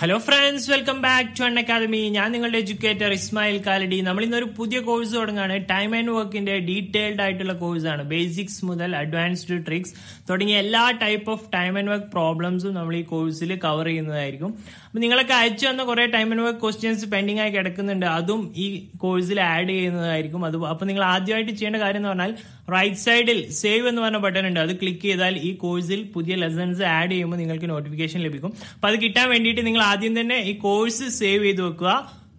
Hello friends welcome back to Unacademy ഞാൻ നിങ്ങളുടെ educator Ismail Kalady നമ്മൾ ഇന്നൊരു പുതിയ കോഴ്സ് തുടങ്ങുകയാണ് ടൈം ആൻഡ് വർക്കിന്റെ ഡീറ്റെയിൽഡ് ആയിട്ടുള്ള കോഴ്സ് ആണ് ബേസിക്സ് മുതൽ അഡ്വാൻസ്ഡ് ട്രിക്സ് തുടങ്ങിയ എല്ലാ type of time and work പ്രോബ്ലംസും നമ്മൾ ഈ കോഴ്സിൽ കവർ ചെയ്യുന്നതായിരിക്കും അപ്പൊ നിങ്ങളൊക്കെ അയച്ചു വന്ന കുറേ time and work questions pending ആയി കിടക്കുന്നുണ്ട് അതും ഈ കോഴ്സിൽ ആഡ് ചെയ്യുന്നതായിരിക്കും അത് അപ്പൊ നിങ്ങൾ ആദ്യമായിട്ട് ചെയ്യേണ്ട കാര്യം എന്ന് പറഞ്ഞാൽ റൈറ്റ് സൈഡിൽ സേവ് എന്ന് പറഞ്ഞ ബട്ടൺ ഉണ്ട് അത് ക്ലിക്ക് ചെയ്താൽ ഈ കോഴ്സിൽ പുതിയ ലെസൺസ് ആഡ് ചെയ്യുമ്പോൾ നിങ്ങൾക്ക് നോട്ടിഫിക്കേഷൻ ലഭിക്കും അപ്പൊ അത് കിട്ടാൻ വേണ്ടിയിട്ട് നിങ്ങൾ ആദ്യം തന്നെ ഈ കോഴ്സ് സേവ് ചെയ്ത് വെക്കുക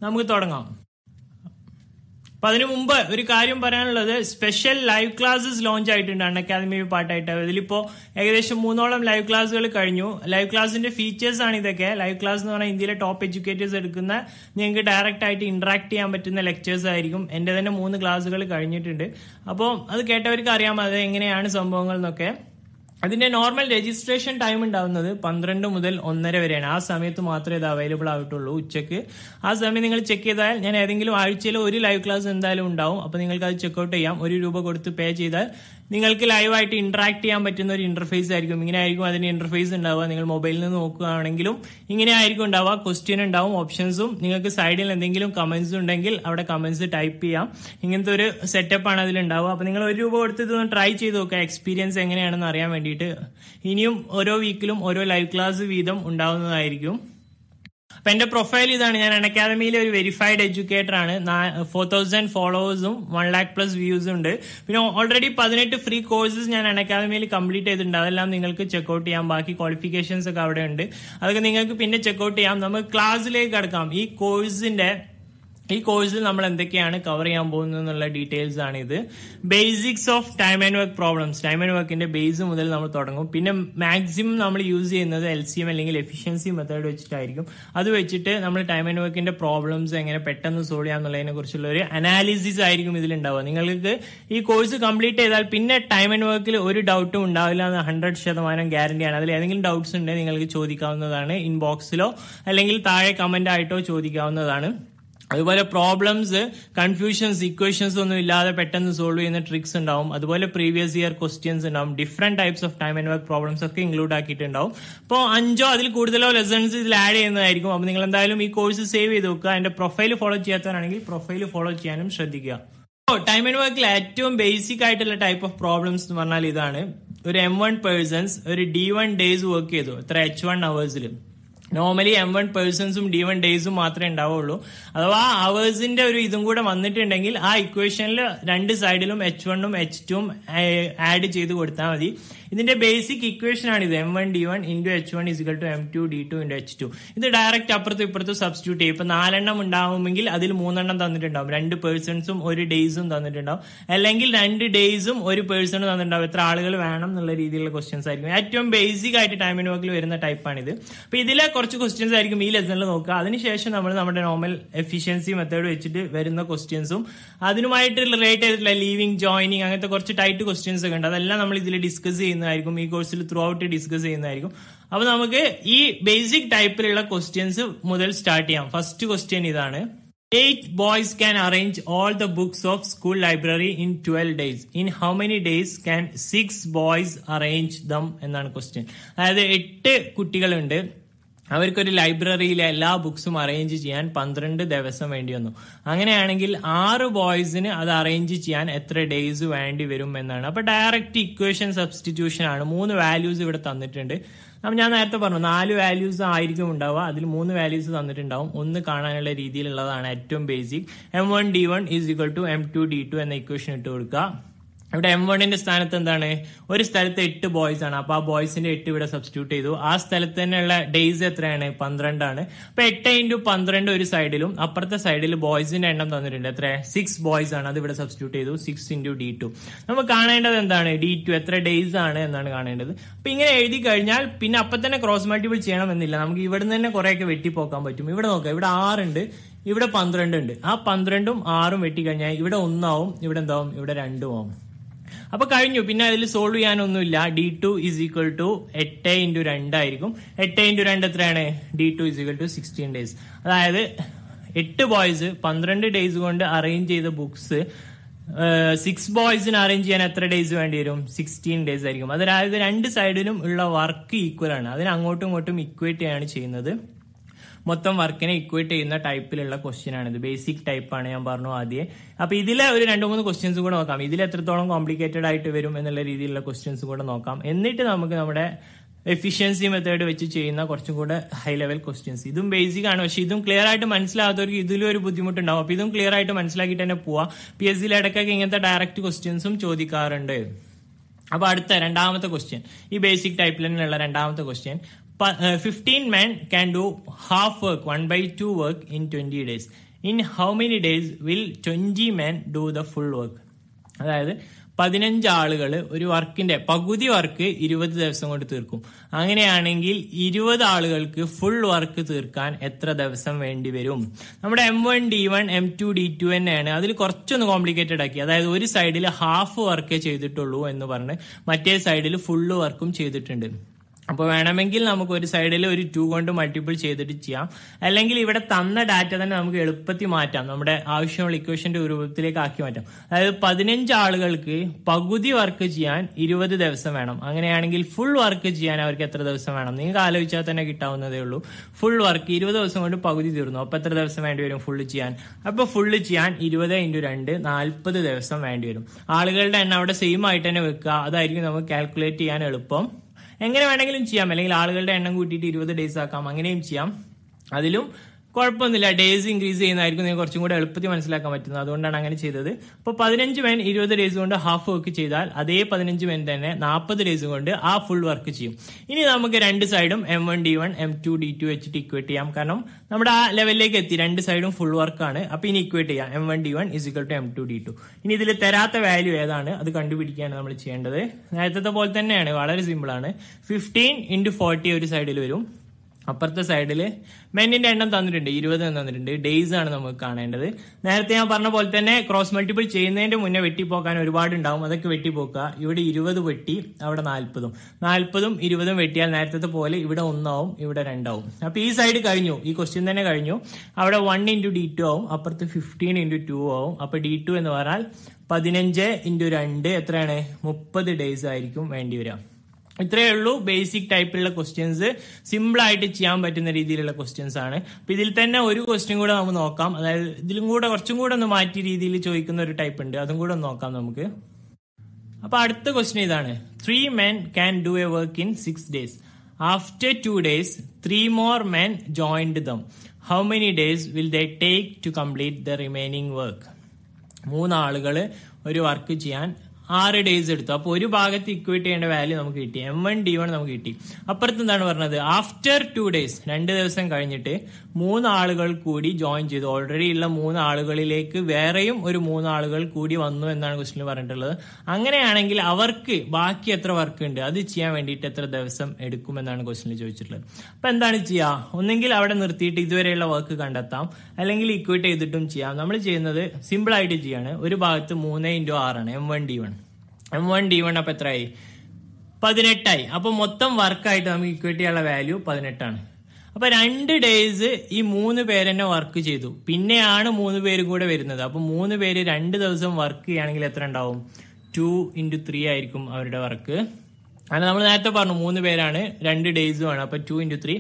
നമുക്ക് തുടങ്ങാം അപ്പൊ അതിനു മുമ്പ് ഒരു കാര്യം പറയാനുള്ളത് സ്പെഷ്യൽ ലൈവ് ക്ലാസ്സസ് ലോഞ്ച് ആയിട്ടുണ്ട് അൺ അക്കാദമി പാട്ടായിട്ട് ഇതിലിപ്പോ ഏകദേശം മൂന്നോളം ലൈവ് ക്ലാസ്സുകൾ കഴിഞ്ഞു ലൈവ് ക്ലാസ്സിന്റെ ഫീച്ചേഴ്സ് ആണ് ഇതൊക്കെ ലൈവ് ക്ലാസ് എന്ന് പറഞ്ഞാൽ ഇന്ത്യയിലെ ടോപ്പ് എഡ്യൂക്കേറ്റേഴ്സ് എടുക്കുന്ന നിങ്ങൾക്ക് ഡയറക്റ്റ് ആയിട്ട് ഇന്ററാക്ട് ചെയ്യാൻ പറ്റുന്ന ലെക്ചേഴ്സ് ആയിരിക്കും എന്റെ തന്നെ മൂന്ന് ക്ലാസ്സുകൾ കഴിഞ്ഞിട്ടുണ്ട് അപ്പോൾ അത് കേട്ടവർക്ക് അറിയാം അത് എങ്ങനെയാണ് സംഭവങ്ങൾ എന്നൊക്കെ അതിന്റെ നോർമൽ രജിസ്ട്രേഷൻ ടൈം ഉണ്ടാവുന്നത് പന്ത്രണ്ട് മുതൽ ഒന്നര വരെയാണ് ആ സമയത്ത് മാത്രമേ ഇത് അവൈലബിൾ ആയിട്ടുള്ളൂ ഉച്ചക്ക് ആ സമയം നിങ്ങൾ ചെക്ക് ചെയ്താൽ ഞാൻ ഏതെങ്കിലും ആഴ്ചയിൽ ഒരു ലൈവ് ക്ലാസ് എന്തായാലും ഉണ്ടാവും അപ്പോൾ നിങ്ങൾക്ക് അത് ചെക്ക്ഔട്ട് ചെയ്യാം ഒരു രൂപ കൊടുത്ത് പേ ചെയ്താൽ നിങ്ങൾക്ക് ലൈവായിട്ട് ഇന്ററാക്ട് ചെയ്യാൻ പറ്റുന്ന ഒരു ഇന്റർഫേസ് ആയിരിക്കും ഇങ്ങനെ ആയിരിക്കും അതിന് ഇന്റർഫേസ് ഉണ്ടാവുക നിങ്ങൾ മൊബൈലിൽ നിന്ന് നോക്കുകയാണെങ്കിലും ഇങ്ങനെ ആയിരിക്കും ഉണ്ടാവുക ക്വസ്റ്റ്യൻ ഉണ്ടാവും ഓപ്ഷൻസും നിങ്ങൾക്ക് സൈഡിൽ എന്തെങ്കിലും കമന്റ്സ് ഉണ്ടെങ്കിൽ അവിടെ കമന്റ്സ് ടൈപ്പ് ചെയ്യാം ഇങ്ങനത്തെ ഒരു സെറ്റപ്പ് ആണ് അതിലുണ്ടാവുക അപ്പോൾ നിങ്ങൾ ഒരു രൂപ കൊടുത്ത് ഇതൊന്ന് ട്രൈ ചെയ്ത് നോക്കുക എക്സ്പീരിയൻസ് എങ്ങനെയാണെന്ന് അറിയാൻ വേണ്ടിയിട്ട് ഇനിയും ഓരോ വീക്കിലും ഓരോ ലൈവ് ക്ലാസ് വീതം ഉണ്ടാവുന്നതായിരിക്കും അപ്പൊ എന്റെ പ്രൊഫൈൽ ഇതാണ് ഞാൻ അക്കാദമിയിലെ ഒരു വെരിഫൈഡ് എഡ്യൂക്കേറ്റർ ആണ് ഫോർ തൗസൻഡ് ഫോളോവേഴ്സും വൺ ലാക്ക് പ്ലസ് വ്യൂസും ഉണ്ട് പിന്നെ ഓൾറെഡി പതിനെട്ട് ഫ്രീ കോഴ്സസ് ഞാൻ അക്കാദമിയിൽ കംപ്ലീറ്റ് ചെയ്തിട്ടുണ്ട് അതെല്ലാം നിങ്ങൾക്ക് ചെക്കൗട്ട് ചെയ്യാം ബാക്കി ക്വാളിഫിക്കേഷൻസ് ഒക്കെ അവിടെ ഉണ്ട് അതൊക്കെ നിങ്ങൾക്ക് പിന്നെ ചെക്കൗട്ട് ചെയ്യാം നമുക്ക് ക്ലാസ്സിലേക്ക് കടക്കാം ഈ കോഴ്സിന്റെ ഈ കോഴ്സിൽ നമ്മൾ എന്തൊക്കെയാണ് കവർ ചെയ്യാൻ പോകുന്നത് എന്നുള്ള ഡീറ്റെയിൽസ് ആണ് ഇത് basics of time and work problems time and വർക്കിന്റെ ബേസ് മുതൽ നമ്മൾ തുടങ്ങും പിന്നെ മാക്സിമം നമ്മൾ യൂസ് ചെയ്യുന്നത് എൽ സി എം അല്ലെങ്കിൽ എഫിഷ്യൻസി മെത്തേഡ് വെച്ചിട്ടായിരിക്കും അത് വെച്ചിട്ട് നമ്മൾ ടൈം ആൻഡ് വർക്കിന്റെ പ്രോബ്ലംസ് എങ്ങനെ പെട്ടെന്ന് സോൾവ് ചെയ്യാം എന്നുള്ളതിനെ കുറിച്ചുള്ള ഒരു അനാലിസിസ് ആയിരിക്കും ഇതിലുണ്ടാവുക നിങ്ങൾക്ക് ഈ കോഴ്സ് കംപ്ലീറ്റ് ചെയ്താൽ പിന്നെ ടൈം ആൻഡ് വർക്കിൽ ഒരു ഡൗട്ടും ഉണ്ടാവില്ല എന്ന് ഹൺഡ്രഡ് ശതമാനം ഗ്യാരണ്ടിയാണ് അതിൽ ഏതെങ്കിലും ഡൗട്ട്സ് ഉണ്ടെങ്കിൽ നിങ്ങൾക്ക് ചോദിക്കാവുന്നതാണ് ഇൻബോക്സിലോ അല്ലെങ്കിൽ താഴെ കമന്റ് ആയിട്ടോ ചോദിക്കാവുന്നതാണ് അതുപോലെ പ്രോബ്ലംസ് കൺഫ്യൂഷൻസ് ഇക്വേഷൻസ് ഒന്നും ഇല്ലാതെ പെട്ടെന്ന് സോൾവ് ചെയ്യുന്ന ട്രിക്സ് ഉണ്ടാവും അതുപോലെ പ്രീവിയസ് ഇയർ ക്വസ്റ്റ്യൻസ് ഉണ്ടാവും different types of time and work problems ഒക്കെ ഇൻക്ലൂഡ് ആക്കിയിട്ടുണ്ടാവും അപ്പോൾ അഞ്ചോ അതിൽ കൂടുതലോ ലെസൺസ് ഇതിൽ ആഡ് ചെയ്യുന്നതായിരിക്കും അപ്പോൾ നിങ്ങൾ എന്തായാലും ഈ കോഴ്സ് സേവ് ചെയ്ത് വെക്കുക അതിന്റെ പ്രൊഫൈൽ ഫോളോ ചെയ്യാത്തവരാണെങ്കിൽ പ്രൊഫൈൽ ഫോളോ ചെയ്യാനും ശ്രദ്ധിക്കുക അപ്പോൾ ടൈം ആൻഡ് വർക്കിൽ ഏറ്റവും ബേസിക് ആയിട്ടുള്ള ടൈപ്പ് ഓഫ് പ്രോബ്ലംസ് എന്ന് പറഞ്ഞാൽ ഇതാണ് ഒരു എം വൺ പേഴ്സൺസ് ഒരു ഡി വൺ ഡേയ്സ് വർക്ക് ചെയ്തു എത്ര എച്ച് വൺ അവേഴ്സിലും നോർമലി എം വൺ പേഴ്സൺസും ഡി വൺ ഡേയ്സും മാത്രമേ ഉണ്ടാവുള്ളൂ അഥവാ അവേഴ്സിന്റെ ഒരു ഇതും കൂടെ വന്നിട്ടുണ്ടെങ്കിൽ ആ ഇക്വേഷനിൽ രണ്ട് സൈഡിലും എച്ച് വണ്ണും എച്ച് ടുവും ആഡ് ചെയ്ത് കൊടുത്താൽ മതി ഇതിന്റെ ബേസിക് ഇക്വേഷൻ ആണ് ഇത് M one D one into H one is equal to M two D two into H two ഇത് ഡയറക്റ്റ് അപ്പുറത്തും ഇപ്പുറത്തും സബ്സ്റ്റിറ്റ്യൂട്ട് ചെയ്യും ഇപ്പൊ നാലെണ്ണം ഉണ്ടാവുമെങ്കിൽ അതിൽ മൂന്നെണ്ണം തന്നിട്ടുണ്ടാവും രണ്ട് പേഴ്സൺസും ഒരു ഡേയ്സും തന്നിട്ടുണ്ടാവും അല്ലെങ്കിൽ രണ്ട് ഡേയ്സും ഒരു പേഴ്സണും തന്നിട്ടുണ്ടാവും എത്ര ആളുകൾ വേണം എന്നുള്ള രീതിയിലുള്ള ക്വസ്റ്റ്യൻസ് ആയിരിക്കും ഏറ്റവും ബേസിക് ആയിട്ട് ടൈം ഇൻ വർക്കിൽ വരുന്ന ടൈപ്പാണിത് അപ്പൊ ഇതിലെ കുറച്ച് ക്വസ്റ്റ്യൻസ് ആയിരിക്കും ഈ ലെസണിൽ നോക്കുക അതിനുശേഷം നമ്മൾ നമ്മുടെ നോർമൽ എഫിഷ്യൻസി മെത്തേഡ് വെച്ചിട്ട് വരുന്ന ക്വസ്റ്റ്യൻസും അതിനുമായിട്ട് റിലേറ്റ് ചെയ്തിട്ടുള്ള ലീവിംഗ് ജോയിനിങ് അങ്ങനത്തെ കുറച്ച് ടൈറ്റ് ക്വസ്റ്റ്യൻസ് ഒക്കെ ഉണ്ട് അതെല്ലാം നമ്മൾ ഇതിൽ ഡിസ്കസ് ചെയ്യുന്നു ചെയ്യുന്നതായിരിക്കും ഈ കോഴ്സിൽ ത്രൂ ഔട്ട് ഡിസ്കസ് ചെയ്യുന്നതായിരിക്കും അപ്പൊ നമുക്ക് ഈ ബേസിക് ടൈപ്പിലുള്ള ക്വസ്റ്റ്യൻസ് മുതൽ സ്റ്റാർട്ട് ചെയ്യാം ഫസ്റ്റ് ക്വസ്റ്റ്യൻ ഇതാണ് eight boys can arrange all the books of school library in twelve days in how many days can six boys arrange them എന്നാണ് ക്വസ്റ്റ്യൻ അതായത് എട്ട് കുട്ടികളുണ്ട് അവർക്കൊരു ലൈബ്രറിയിലെ എല്ലാ ബുക്സും അറേഞ്ച് ചെയ്യാൻ പന്ത്രണ്ട് ദിവസം വേണ്ടി വന്നു അങ്ങനെയാണെങ്കിൽ ആറ് ബോയ്സിന് അത് അറേഞ്ച് ചെയ്യാൻ എത്ര ഡേയ്സ് വേണ്ടി വരും എന്നാണ് അപ്പൊ ഡയറക്റ്റ് ഇക്വേഷൻ സബ്സ്റ്റിറ്റ്യൂഷൻ ആണ് മൂന്ന് വാല്യൂസ് ഇവിടെ തന്നിട്ടുണ്ട് അപ്പൊ ഞാൻ നേരത്തെ പറഞ്ഞു നാല് വാല്യൂസ് ആയിരിക്കും ഉണ്ടാവുക അതിൽ മൂന്ന് വാല്യൂസ് തന്നിട്ടുണ്ടാവും ഒന്ന് കാണാനുള്ള രീതിയിലുള്ളതാണ് ഏറ്റവും basic M one D one is equal to M two D two എന്ന ഇക്വേഷൻ ഇട്ട് കൊടുക്കുക ഇവിടെ എം വണ്ണിന്റെ സ്ഥാനത്ത് എന്താണ് ഒരു സ്ഥലത്ത് എട്ട് ബോയ്സ് ആണ് അപ്പൊ ആ ബോയ്സിന്റെ എട്ട് ഇവിടെ സബ്സ്റ്റിറ്റ്യൂട്ട് ചെയ്തു ആ സ്ഥലത്ത് തന്നെയുള്ള ഡേയ്സ് എത്രയാണ് പന്ത്രണ്ടാണ് അപ്പൊ എട്ട് ഇൻറ്റു പന്ത്രണ്ട് ഒരു സൈഡിലും അപ്പുറത്തെ സൈഡിൽ ബോയ്സിന്റെ എണ്ണം തന്നിട്ടുണ്ട് എത്ര സിക്സ് ബോയ്സ് ആണ് അത് ഇവിടെ സബ്സ്റ്റിറ്റ്യൂട്ട് ചെയ്തു സിക്സ് ഇൻറ്റു ഡി ടു നമ്മൾ കാണേണ്ടത് എന്താണ് ഡി ടു എത്ര ഡേയ്സ് ആണ് എന്നാണ് കാണേണ്ടത് അപ്പൊ ഇങ്ങനെ എഴുതി കഴിഞ്ഞാൽ പിന്നെ അപ്പൊ തന്നെ ക്രോസ് മൾട്ടിപ്പിൾ ചെയ്യണം എന്നില്ല നമുക്ക് ഇവിടുന്ന് തന്നെ കുറെയൊക്കെ വെട്ടിപ്പോക്കാൻ പറ്റും ഇവിടെ നോക്കാം ഇവിടെ ആറുണ്ട് ഇവിടെ പന്ത്രണ്ട് ഉണ്ട് ആ പന്ത്രണ്ടും ആറും വെട്ടിക്കഴിഞ്ഞാൽ ഇവിടെ ഒന്നാവും ഇവിടെ എന്താവും ഇവിടെ രണ്ടും ആവും അപ്പൊ കഴിഞ്ഞു പിന്നെ അതിൽ സോൾവ് ചെയ്യാനൊന്നുമില്ല D two is equal to എട്ട് ഇൻറ്റു രണ്ടായിരിക്കും എട്ട് ഇൻറ്റു രണ്ട് എത്രയാണ് D two is equal to sixteen days അതായത് എട്ട് ബോയ്സ് പന്ത്രണ്ട് ഡേയ്സ് കൊണ്ട് അറേഞ്ച് ചെയ്ത ബുക്സ് സിക്സ് ബോയ്സിന് അറേഞ്ച് ചെയ്യാൻ എത്ര ഡേയ്സ് വേണ്ടി വരും സിക്സ്റ്റീൻ ഡേയ്സ് ആയിരിക്കും അതായത് രണ്ട് സൈഡിലും ഉള്ള വർക്ക് ഈക്വൽ ആണ് അതിന് അങ്ങോട്ടും ഇങ്ങോട്ടും ഇക്വേറ്റ് ചെയ്യാണ് ചെയ്യുന്നത് മൊത്തം വർക്കിനെ ഇക്വേറ്റ് ചെയ്യുന്ന ടൈപ്പിലുള്ള ക്വസ്റ്റ്യൻ ആണ് ഇത് ബേസിക് ടൈപ്പ് ആണ് ഞാൻ പറഞ്ഞു ആദ്യം അപ്പൊ ഇതിലെ ഒരു രണ്ട് മൂന്ന് ക്വസ്റ്റ്യൻസ് കൂടെ നോക്കാം ഇതിൽ എത്രത്തോളം കോംപ്ലിക്കേറ്റഡ് ആയിട്ട് വരും എന്നുള്ള രീതിയിലുള്ള ക്വസ്റ്റ്യൻസ് കൂടെ നോക്കാം എന്നിട്ട് നമുക്ക് നമ്മുടെ എഫിഷ്യൻസി മെത്തേഡ് വെച്ച് ചെയ്യുന്ന കുറച്ചും കൂടെ ഹൈ ലെവൽ ക്വസ്റ്റ്യൻസ് ഇതും ബേസിക് ആണ് പക്ഷേ ഇതും ക്ലിയർ ആയിട്ട് മനസ്സിലാകാത്തവർക്ക് ഇതിലും ഒരു ബുദ്ധിമുട്ടുണ്ടാവും അപ്പൊ ഇതും ക്ലിയർ ആയിട്ട് മനസ്സിലാക്കിയിട്ട് തന്നെ പോവാം പി എസ് സിയിലെ ഇടയ്ക്കൊക്കെ ഇങ്ങനത്തെ ഡയറക്റ്റ് ക്വസ്റ്റ്യൻസും ചോദിക്കാറുണ്ട് അപ്പൊ അടുത്ത രണ്ടാമത്തെ ക്വസ്റ്റ്യൻ ഈ ബേസിക് ടൈപ്പിൽ തന്നെയുള്ള രണ്ടാമത്തെ question 15 uh, men can do half work, 1 by 2 work in 20 days. In how many days will twenty men do the full work അതായത് പതിനഞ്ച് ആളുകൾ ഒരു വർക്കിന്റെ പകുതി വർക്ക് ഇരുപത് ദിവസം കൊണ്ട് തീർക്കും അങ്ങനെയാണെങ്കിൽ ഇരുപത് ആളുകൾക്ക് ഫുൾ വർക്ക് തീർക്കാൻ എത്ര ദിവസം വേണ്ടി വരും നമ്മുടെ M one D one M two D two തന്നെയാണ് അതിൽ കുറച്ചൊന്ന് കോംപ്ലിക്കേറ്റഡ് ആക്കി അതായത് ഒരു സൈഡിൽ ഹാഫ് വർക്ക് ചെയ്തിട്ടുള്ളൂ എന്ന് പറഞ്ഞ് മറ്റേ സൈഡിൽ ഫുള്ള് വർക്കും ചെയ്തിട്ടുണ്ട് അപ്പോൾ വേണമെങ്കിൽ നമുക്ക് ഒരു സൈഡിൽ ഒരു ടു കൊണ്ട് മൾട്ടിപ്പിൾ ചെയ്തിട്ട് ചെയ്യാം അല്ലെങ്കിൽ ഇവിടെ തന്ന ഡാറ്റ തന്നെ നമുക്ക് എളുപ്പത്തിൽ മാറ്റാം നമ്മുടെ ആവശ്യമുള്ള ഇക്വേഷന്റെ രൂപത്തിലേക്ക് ആക്കി മാറ്റാം അതായത് പതിനഞ്ച് ആളുകൾക്ക് പകുതി വർക്ക് ചെയ്യാൻ ഇരുപത് ദിവസം വേണം അങ്ങനെയാണെങ്കിൽ ഫുൾ വർക്ക് ചെയ്യാൻ അവർക്ക് എത്ര ദിവസം വേണം നിങ്ങൾക്ക് ആലോചിച്ചാൽ തന്നെ കിട്ടാവുന്നതേ ഉള്ളൂ ഫുൾ വർക്ക് ഇരുപത് ദിവസം കൊണ്ട് പകുതി തീർന്നു അപ്പോൾ എത്ര ദിവസം വേണ്ടി വരും ഫുള്ള് ചെയ്യാൻ അപ്പോൾ ഫുള്ള് ചെയ്യാൻ ഇരുപത് ഇൻറ്റു രണ്ട് നാൽപ്പത് ദിവസം വേണ്ടി വരും ആളുകളുടെ എണ്ണം അവിടെ സെയിം ആയിട്ട് തന്നെ വെക്കുക അതായിരിക്കും നമുക്ക് കാൽക്കുലേറ്റ് ചെയ്യാൻ എളുപ്പം എങ്ങനെ വേണമെങ്കിലും ചെയ്യാം അല്ലെങ്കിൽ ആളുകളുടെ എണ്ണം കൂട്ടിയിട്ട് ഇരുപത് ഡേയ്സ് ആക്കാം അങ്ങനെയും ചെയ്യാം അതിലും കുഴപ്പമൊന്നുമില്ല ഡേയ്സ് ഇൻക്രീസ് ചെയ്യുന്നതായിരിക്കും നിങ്ങൾക്ക് കുറച്ചും കൂടെ എളുപ്പത്തിൽ മനസ്സിലാക്കാൻ പറ്റുന്നത് അതുകൊണ്ടാണ് അങ്ങനെ ചെയ്തത് അപ്പോൾ പതിനഞ്ച് മെൻ ഇരുപത് ഡേയ്സ് കൊണ്ട് ഹാഫ് വർക്ക് ചെയ്താൽ അതേ പതിനഞ്ച് മെൻ തന്നെ നാൽപ്പത് ഡേയ്സ് കൊണ്ട് ആ ഫുൾ വർക്ക് ചെയ്യും ഇനി നമുക്ക് രണ്ട് സൈഡും M one D one M two D two വെച്ചിട്ട് ഇക്വേറ്റ് ചെയ്യാം കാരണം നമ്മുടെ ആ ലെവലിലേക്ക് എത്തി രണ്ട് സൈഡും ഫുൾ വർക്കാണ് അപ്പോൾ ഇനി ഇക്വേറ്റ് ചെയ്യാം M one D one is equal to M two D two ഇനി ഇതിൽ തരാത്ത വാല്യൂ ഏതാണ് അത് കണ്ടുപിടിക്കുകയാണ് നമ്മൾ ചെയ്യേണ്ടത് നേരത്തെ പോലെ തന്നെയാണ് വളരെ ആണ് ഫിഫ്റ്റീൻ ഇൻറ്റു ഫോർട്ടി ഒരു സൈഡിൽ വരും അപ്പുറത്തെ സൈഡിൽ മെന്നിന്റെ എണ്ണം തന്നിട്ടുണ്ട് ഇരുപത് തന്നിട്ടുണ്ട് ഡേയ്സ് ആണ് നമുക്ക് കാണേണ്ടത് നേരത്തെ ഞാൻ പറഞ്ഞ പോലെ തന്നെ ക്രോസ് മൾട്ടിപ്പിൾ ചെയ്യുന്നതിന്റെ മുന്നേ വെട്ടിപ്പോക്കാൻ ഒരുപാട് ഉണ്ടാവും അതൊക്കെ വെട്ടിപ്പോക്കുക ഇവിടെ ഇരുപത് വെട്ടി അവിടെ നാൽപ്പതും നാൽപ്പതും ഇരുപതും വെട്ടിയാൽ നേരത്തെ പോലെ ഇവിടെ ഒന്നാവും ഇവിടെ രണ്ടാവും അപ്പൊ ഈ സൈഡ് കഴിഞ്ഞു ഈ ക്വസ്റ്റ്യൻ തന്നെ കഴിഞ്ഞു അവിടെ വൺ ഇൻറ്റു ഡി ടു ആവും അപ്പുറത്ത് ഫിഫ്റ്റീൻ ഇൻറ്റു ടു ആവും അപ്പൊ ഡി ടു എന്ന് പറഞ്ഞാൽ പതിനഞ്ച് ഇൻറ്റു രണ്ട് എത്രയാണ് മുപ്പത് ഡേയ്സ് ആയിരിക്കും വേണ്ടി വരിക ഇത്രയേ ഉള്ളൂ ബേസിക് ടൈപ്പിലുള്ള ക്വസ്റ്റ്യൻസ് സിമ്പിൾ ആയിട്ട് ചെയ്യാൻ പറ്റുന്ന രീതിയിലുള്ള ക്വസ്റ്റ്യൻസ് ആണ് അപ്പൊ ഇതിൽ തന്നെ ഒരു ക്വസ്റ്റ്യൻ കൂടെ നമുക്ക് നോക്കാം അതായത് ഇതിലും കൂടെ കുറച്ചും കൂടെ ഒന്ന് മാറ്റി രീതിയിൽ ചോദിക്കുന്ന ഒരു ടൈപ്പ് ഉണ്ട് അതും കൂടെ നോക്കാം നമുക്ക് അപ്പൊ അടുത്ത ക്വസ്റ്റ്യൻ ഇതാണ് three men can do a work in six days after two days three more men joined them how many days will they take to complete the remaining work മൂന്നാളുകൾ ഒരു വർക്ക് ചെയ്യാൻ ആറ് ഡേയ്സ് എടുത്തു അപ്പോൾ ഒരു ഭാഗത്ത് equate ചെയ്യേണ്ട value നമുക്ക് കിട്ടി എം വൺ ഡി വൺ നമുക്ക് കിട്ടി അപ്പുറത്ത് എന്താണ് പറഞ്ഞത് ആഫ്റ്റർ ടു ഡേയ്സ് രണ്ട് ദിവസം കഴിഞ്ഞിട്ട് മൂന്ന് ആളുകൾ കൂടി ജോയിൻ ചെയ്തു ഓൾറെഡി ഉള്ള മൂന്ന് ആളുകളിലേക്ക് വേറെയും ഒരു മൂന്ന് ആളുകൾ കൂടി വന്നു എന്നാണ് ക്വസ്റ്റിന് പറഞ്ഞിട്ടുള്ളത് അങ്ങനെയാണെങ്കിൽ അവർക്ക് ബാക്കി എത്ര വർക്ക് ഉണ്ട് അത് ചെയ്യാൻ വേണ്ടിയിട്ട് എത്ര ദിവസം എടുക്കുമെന്നാണ് ക്വസ്റ്റിന് ചോദിച്ചിട്ടുള്ളത് അപ്പൊ എന്താണ് ചെയ്യുക ഒന്നെങ്കിൽ അവിടെ നിർത്തിയിട്ട് ഇതുവരെയുള്ള വർക്ക് കണ്ടെത്താം അല്ലെങ്കിൽ ഇക്വിറ്റ് ചെയ്തിട്ടും ചെയ്യാം നമ്മൾ ചെയ്യുന്നത് സിമ്പിൾ ആയിട്ട് ചെയ്യാണ് ഒരു ഭാഗത്ത് മൂന്ന് ഇൻറ്റു ആറാണ് M one D one one D one അപ്പൊ എത്രയായി പതിനെട്ടായി അപ്പൊ മൊത്തം വർക്കായിട്ട് നമുക്ക് ഇക്വിറ്റിയുള്ള വാല്യൂ പതിനെട്ടാണ് അപ്പോൾ രണ്ട് ഡേയ്സ് ഈ മൂന്ന് പേരെന്നെ വർക്ക് ചെയ്തു പിന്നെയാണ് മൂന്ന് പേര് കൂടെ വരുന്നത് അപ്പോൾ മൂന്ന് പേര് രണ്ട് ദിവസം വർക്ക് ചെയ്യുകയാണെങ്കിൽ എത്ര ഉണ്ടാവും ടു ഇൻറ്റു ത്രീ ആയിരിക്കും അവരുടെ വർക്ക് അങ്ങനെ നമ്മൾ നേരത്തെ പറഞ്ഞു മൂന്ന് പേരാണ് രണ്ട് ഡേയ്സ് വേണം അപ്പൊ two into three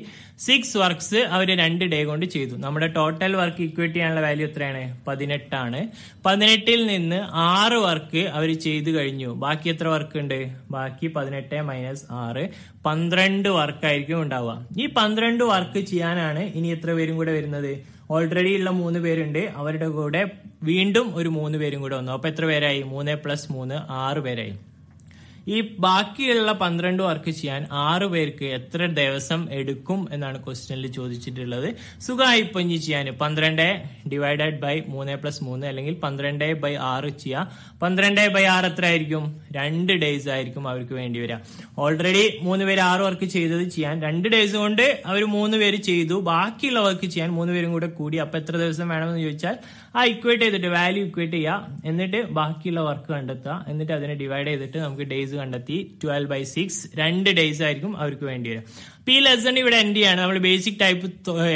six works അവർ രണ്ട് ഡേ കൊണ്ട് ചെയ്തു നമ്മുടെ ടോട്ടൽ വർക്ക് ഇക്വേറ്റ് ചെയ്യാനുള്ള വാല്യൂ എത്രയാണ് പതിനെട്ടാണ് പതിനെട്ടിൽ നിന്ന് ആറ് വർക്ക് അവർ ചെയ്തു കഴിഞ്ഞു ബാക്കി എത്ര വർക്ക് ഉണ്ട് ബാക്കി പതിനെട്ട് മൈനസ് ആറ് പന്ത്രണ്ട് വർക്കായിരിക്കും ഉണ്ടാവുക ഈ പന്ത്രണ്ട് വർക്ക് ചെയ്യാനാണ് ഇനി എത്ര പേരും കൂടെ വരുന്നത് ഓൾറെഡി ഉള്ള മൂന്ന് പേരുണ്ട് അവരുടെ കൂടെ വീണ്ടും ഒരു മൂന്ന് പേരും കൂടെ വന്നു അപ്പൊ എത്ര പേരായി മൂന്ന് പ്ലസ് മൂന്ന് ആറ് പേരായി ഈ ബാക്കിയുള്ള പന്ത്രണ്ട് വർക്ക് ചെയ്യാൻ ആറ് പേർക്ക് എത്ര ദിവസം എടുക്കും എന്നാണ് ക്വസ്റ്റ്യനിൽ ചോദിച്ചിട്ടുള്ളത് സുഖമായി ഇപ്പൊ ഇനി ചെയ്യാൻ പന്ത്രണ്ട് ഡിവൈഡഡ് ബൈ മൂന്ന് പ്ലസ് മൂന്ന് അല്ലെങ്കിൽ പന്ത്രണ്ട് ബൈ ആറ് ചെയ്യുക പന്ത്രണ്ട് ബൈ ആറ് എത്ര ആയിരിക്കും രണ്ട് ഡേയ്സ് ആയിരിക്കും അവർക്ക് വേണ്ടി വരിക ഓൾറെഡി മൂന്ന് പേര് ആറ് വർക്ക് ചെയ്തത് ചെയ്യാൻ രണ്ട് ഡേയ്സ് കൊണ്ട് അവർ മൂന്ന് പേര് ചെയ്തു ബാക്കിയുള്ള വർക്ക് ചെയ്യാൻ മൂന്ന് പേരും കൂടെ കൂടി അപ്പൊ എത്ര ദിവസം വേണമെന്ന് ചോദിച്ചാൽ ആ ഇക്വേറ്റ് ചെയ്തിട്ട് വാല്യൂ ഇക്വേറ്റ് ചെയ്യുക എന്നിട്ട് ബാക്കിയുള്ള വർക്ക് കണ്ടെത്തുക എന്നിട്ട് അതിനെ ഡിവൈഡ് ചെയ്തിട്ട് നമുക്ക് ഡേയ്സ് കണ്ടെത്തി ട്വൽവ് ബൈ സിക്സ് രണ്ട് ഡേയ്സ് ആയിരിക്കും അവർക്ക് വേണ്ടി വരിക അപ്പൊ ഈ ലെസൺ ഇവിടെ എൻഡ് ചെയ്യാണ് നമ്മൾ ബേസിക് ടൈപ്പ്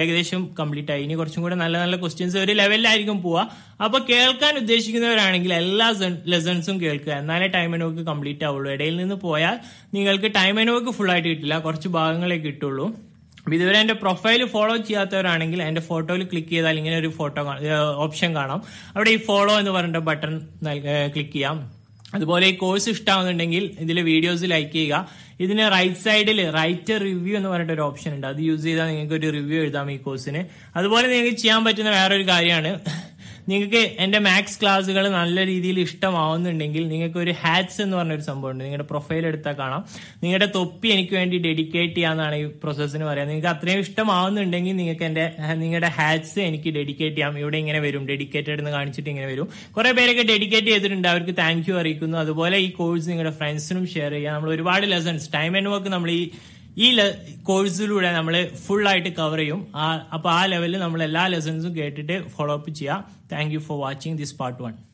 ഏകദേശം കംപ്ലീറ്റ് ആയി ഇനി കുറച്ചും കൂടെ നല്ല നല്ല ക്വസ്റ്റ്യൻസ് ഒരു ലെവലിലായിരിക്കും പോവുക അപ്പൊ കേൾക്കാൻ ഉദ്ദേശിക്കുന്നവരാണെങ്കിൽ എല്ലാ ലെസൺസും കേൾക്കുക എന്നാലേ ടൈം ആൻഡ് വർക്ക് കംപ്ലീറ്റ് ആവുള്ളൂ ഇടയിൽ നിന്ന് പോയാൽ നിങ്ങൾക്ക് ടൈം ആൻഡ് വർക്ക് ഫുൾ ആയിട്ട് കിട്ടില്ല കുറച്ച് ഭാഗങ്ങളെ കിട്ടുള്ളൂ അപ്പോൾ ഇതുവരെ എന്റെ പ്രൊഫൈൽ ഫോളോ ചെയ്യാത്തവരാണെങ്കിൽ എന്റെ ഫോട്ടോയിൽ ക്ലിക്ക് ചെയ്താൽ ഇങ്ങനെ ഒരു ഫോട്ടോ ഓപ്ഷൻ കാണാം അവിടെ ഈ ഫോളോ എന്ന് പറഞ്ഞിട്ട് ബട്ടൺ ക്ലിക്ക് ചെയ്യാം അതുപോലെ ഈ കോഴ്സ് ഇഷ്ടമാകുന്നുണ്ടെങ്കിൽ ഇതിലെ വീഡിയോസ് ലൈക്ക് ചെയ്യുക ഇതിന് റൈറ്റ് സൈഡിൽ റൈറ്റ് റിവ്യൂ എന്ന് പറഞ്ഞിട്ട് ഒരു ഓപ്ഷൻ ഉണ്ട് അത് യൂസ് ചെയ്താൽ നിങ്ങൾക്ക് ഒരു റിവ്യൂ എഴുതാം ഈ കോഴ്സിന് അതുപോലെ നിങ്ങൾക്ക് ചെയ്യാൻ പറ്റുന്ന വേറൊരു കാര്യമാണ് നിങ്ങൾക്ക് എൻ്റെ മാത്സ് ക്ലാസ്സുകൾ നല്ല രീതിയിൽ ഇഷ്ടമാവുന്നുണ്ടെങ്കിൽ നിങ്ങൾക്ക് ഒരു ഹാറ്റ്സ് എന്ന് പറഞ്ഞൊരു സംഭവമുണ്ട് നിങ്ങളുടെ പ്രൊഫൈൽ എടുത്താൽ കാണാം നിങ്ങളുടെ തൊപ്പി എനിക്ക് വേണ്ടി ഡെഡിക്കേറ്റ് ചെയ്യാന്നാണ് ഈ പ്രോസസ്സിന് പറയാം നിങ്ങൾക്ക് അത്രയും ഇഷ്ടമാവുന്നുണ്ടെങ്കിൽ നിങ്ങൾക്ക് എൻ്റെ നിങ്ങളുടെ ഹാറ്റ്സ് എനിക്ക് ഡെഡിക്കേറ്റ് ചെയ്യാം ഇവിടെ ഇങ്ങനെ വരും ഡെഡിക്കേറ്റഡ് എന്ന് കാണിച്ചിട്ട് ഇങ്ങനെ വരും കുറേ പേരൊക്കെ ഡെഡിക്കേറ്റ് ചെയ്തിട്ടുണ്ട് അവർക്ക് താങ്ക് യു അറിയിക്കുന്നു അതുപോലെ ഈ കോഴ്സ് നിങ്ങളുടെ ഫ്രണ്ട്സിനും ഷെയർ ചെയ്യാം നമ്മൾ ഒരുപാട് ലെസൺസ് ടൈം ആൻഡ് വർക്ക് നമ്മൾ ഈ ഈ കോഴ്സിലൂടെ നമ്മൾ ഫുൾ ആയിട്ട് കവർ ചെയ്യും അപ്പോൾ ആ ലെവലിൽ നമ്മൾ എല്ലാ ലെസൺസും കേട്ടിട്ട് ഫോളോ അപ്പ് ചെയ്യാം thank for watching this part one